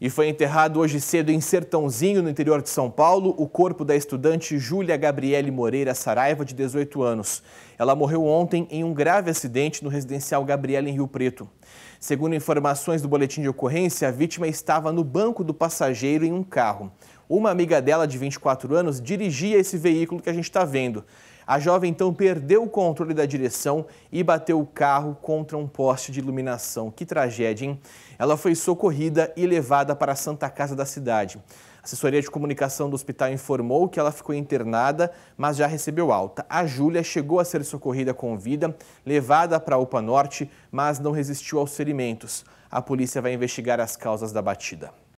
E foi enterrado hoje cedo em Sertãozinho, no interior de São Paulo, o corpo da estudante Júlia Gabriele Moreira Saraiva, de 18 anos. Ela morreu ontem em um grave acidente no residencial Gabriela, em Rio Preto. Segundo informações do boletim de ocorrência, a vítima estava no banco do passageiro em um carro. Uma amiga dela, de 24 anos, dirigia esse veículo que a gente está vendo. A jovem então perdeu o controle da direção e bateu o carro contra um poste de iluminação. Que tragédia, hein? Ela foi socorrida e levada para a Santa Casa da cidade. A assessoria de comunicação do hospital informou que ela ficou internada, mas já recebeu alta. A Júlia chegou a ser socorrida com vida, levada para a UPA Norte, mas não resistiu aos ferimentos. A polícia vai investigar as causas da batida.